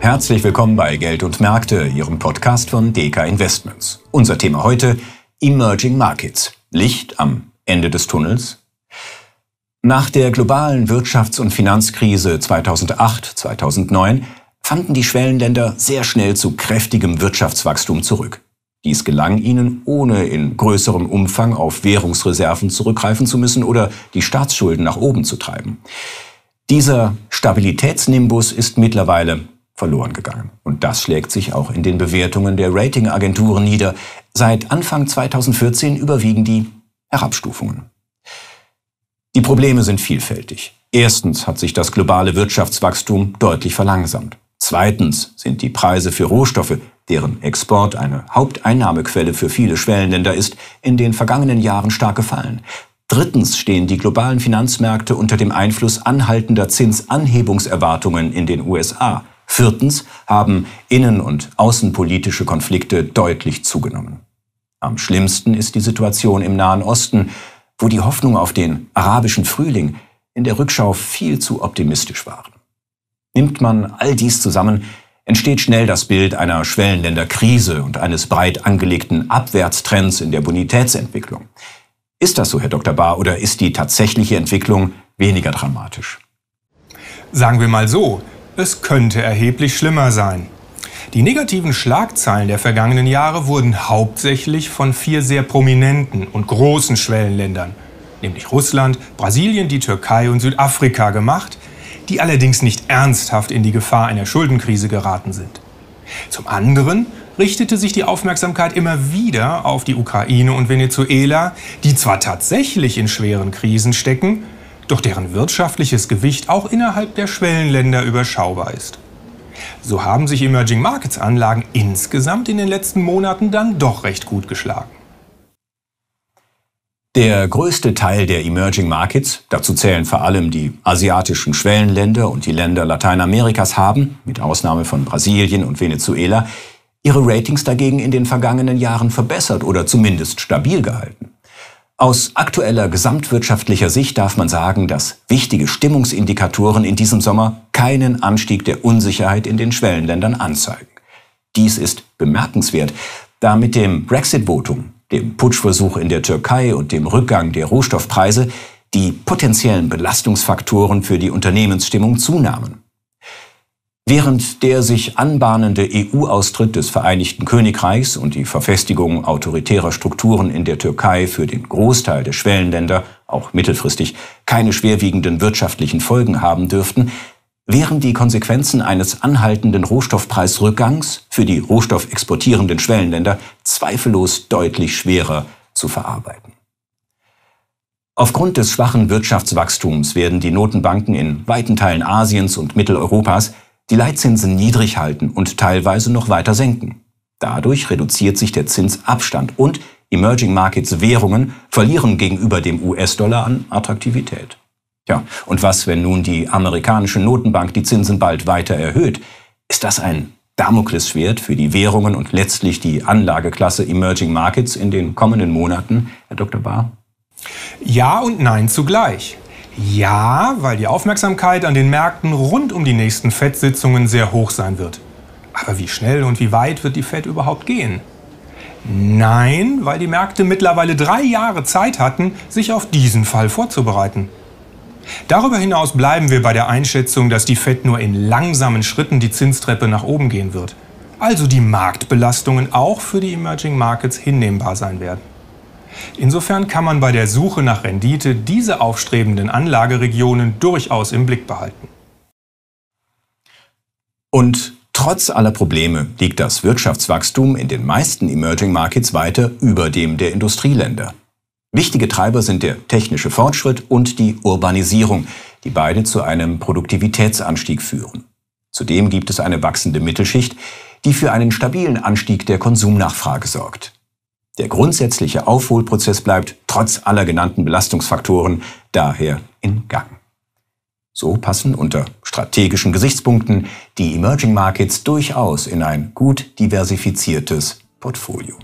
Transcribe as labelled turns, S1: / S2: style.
S1: Herzlich willkommen bei Geld und Märkte, Ihrem Podcast von DK Investments. Unser Thema heute Emerging Markets. Licht am Ende des Tunnels? Nach der globalen Wirtschafts- und Finanzkrise 2008-2009 fanden die Schwellenländer sehr schnell zu kräftigem Wirtschaftswachstum zurück. Dies gelang ihnen, ohne in größerem Umfang auf Währungsreserven zurückgreifen zu müssen oder die Staatsschulden nach oben zu treiben. Dieser Stabilitätsnimbus ist mittlerweile verloren gegangen. Und das schlägt sich auch in den Bewertungen der Ratingagenturen nieder. Seit Anfang 2014 überwiegen die Herabstufungen. Die Probleme sind vielfältig. Erstens hat sich das globale Wirtschaftswachstum deutlich verlangsamt. Zweitens sind die Preise für Rohstoffe, deren Export eine Haupteinnahmequelle für viele Schwellenländer ist, in den vergangenen Jahren stark gefallen. Drittens stehen die globalen Finanzmärkte unter dem Einfluss anhaltender Zinsanhebungserwartungen in den USA. Viertens haben innen- und außenpolitische Konflikte deutlich zugenommen. Am schlimmsten ist die Situation im Nahen Osten, wo die Hoffnung auf den arabischen Frühling in der Rückschau viel zu optimistisch waren. Nimmt man all dies zusammen, entsteht schnell das Bild einer Schwellenländerkrise und eines breit angelegten Abwärtstrends in der Bonitätsentwicklung. Ist das so, Herr Dr. Barr, oder ist die tatsächliche Entwicklung weniger dramatisch?
S2: Sagen wir mal so, es könnte erheblich schlimmer sein. Die negativen Schlagzeilen der vergangenen Jahre wurden hauptsächlich von vier sehr prominenten und großen Schwellenländern, nämlich Russland, Brasilien, die Türkei und Südafrika gemacht, die allerdings nicht ernsthaft in die Gefahr einer Schuldenkrise geraten sind. Zum anderen richtete sich die Aufmerksamkeit immer wieder auf die Ukraine und Venezuela, die zwar tatsächlich in schweren Krisen stecken, doch deren wirtschaftliches Gewicht auch innerhalb der Schwellenländer überschaubar ist. So haben sich Emerging Markets Anlagen insgesamt in den letzten Monaten dann doch recht gut geschlagen. Der größte Teil der Emerging Markets,
S1: dazu zählen vor allem die asiatischen Schwellenländer und die Länder Lateinamerikas haben, mit Ausnahme von Brasilien und Venezuela, ihre Ratings dagegen in den vergangenen Jahren verbessert oder zumindest stabil gehalten. Aus aktueller gesamtwirtschaftlicher Sicht darf man sagen, dass wichtige Stimmungsindikatoren in diesem Sommer keinen Anstieg der Unsicherheit in den Schwellenländern anzeigen. Dies ist bemerkenswert, da mit dem Brexit-Votum, dem Putschversuch in der Türkei und dem Rückgang der Rohstoffpreise die potenziellen Belastungsfaktoren für die Unternehmensstimmung zunahmen. Während der sich anbahnende EU-Austritt des Vereinigten Königreichs und die Verfestigung autoritärer Strukturen in der Türkei für den Großteil der Schwellenländer auch mittelfristig keine schwerwiegenden wirtschaftlichen Folgen haben dürften, wären die Konsequenzen eines anhaltenden Rohstoffpreisrückgangs für die rohstoffexportierenden Schwellenländer zweifellos deutlich schwerer zu verarbeiten. Aufgrund des schwachen Wirtschaftswachstums werden die Notenbanken in weiten Teilen Asiens und Mitteleuropas die Leitzinsen niedrig halten und teilweise noch weiter senken. Dadurch reduziert sich der Zinsabstand und Emerging Markets Währungen verlieren gegenüber dem US-Dollar an Attraktivität. Ja, und was, wenn nun die amerikanische Notenbank die Zinsen bald weiter erhöht? Ist das ein Damoklesschwert für die Währungen und letztlich die Anlageklasse Emerging Markets in den kommenden Monaten, Herr Dr. Barr?
S2: Ja und nein zugleich. Ja, weil die Aufmerksamkeit an den Märkten rund um die nächsten FED-Sitzungen sehr hoch sein wird. Aber wie schnell und wie weit wird die FED überhaupt gehen? Nein, weil die Märkte mittlerweile drei Jahre Zeit hatten, sich auf diesen Fall vorzubereiten. Darüber hinaus bleiben wir bei der Einschätzung, dass die Fed nur in langsamen Schritten die Zinstreppe nach oben gehen wird. Also die Marktbelastungen auch für die Emerging Markets hinnehmbar sein werden. Insofern kann man bei der Suche nach Rendite diese aufstrebenden Anlageregionen durchaus im Blick behalten.
S1: Und trotz aller Probleme liegt das Wirtschaftswachstum in den meisten Emerging Markets weiter über dem der Industrieländer. Wichtige Treiber sind der technische Fortschritt und die Urbanisierung, die beide zu einem Produktivitätsanstieg führen. Zudem gibt es eine wachsende Mittelschicht, die für einen stabilen Anstieg der Konsumnachfrage sorgt. Der grundsätzliche Aufholprozess bleibt trotz aller genannten Belastungsfaktoren daher in Gang. So passen unter strategischen Gesichtspunkten die Emerging Markets durchaus in ein gut diversifiziertes Portfolio.